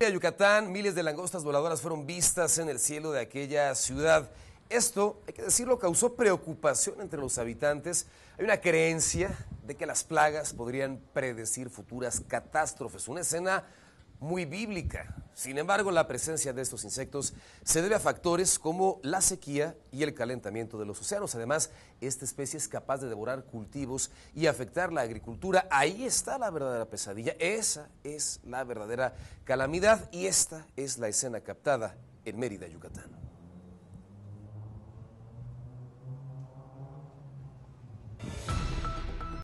De Yucatán, miles de langostas voladoras fueron vistas en el cielo de aquella ciudad. Esto, hay que decirlo, causó preocupación entre los habitantes. Hay una creencia de que las plagas podrían predecir futuras catástrofes. Una escena muy bíblica. Sin embargo, la presencia de estos insectos se debe a factores como la sequía y el calentamiento de los océanos. Además, esta especie es capaz de devorar cultivos y afectar la agricultura. Ahí está la verdadera pesadilla. Esa es la verdadera calamidad y esta es la escena captada en Mérida, Yucatán.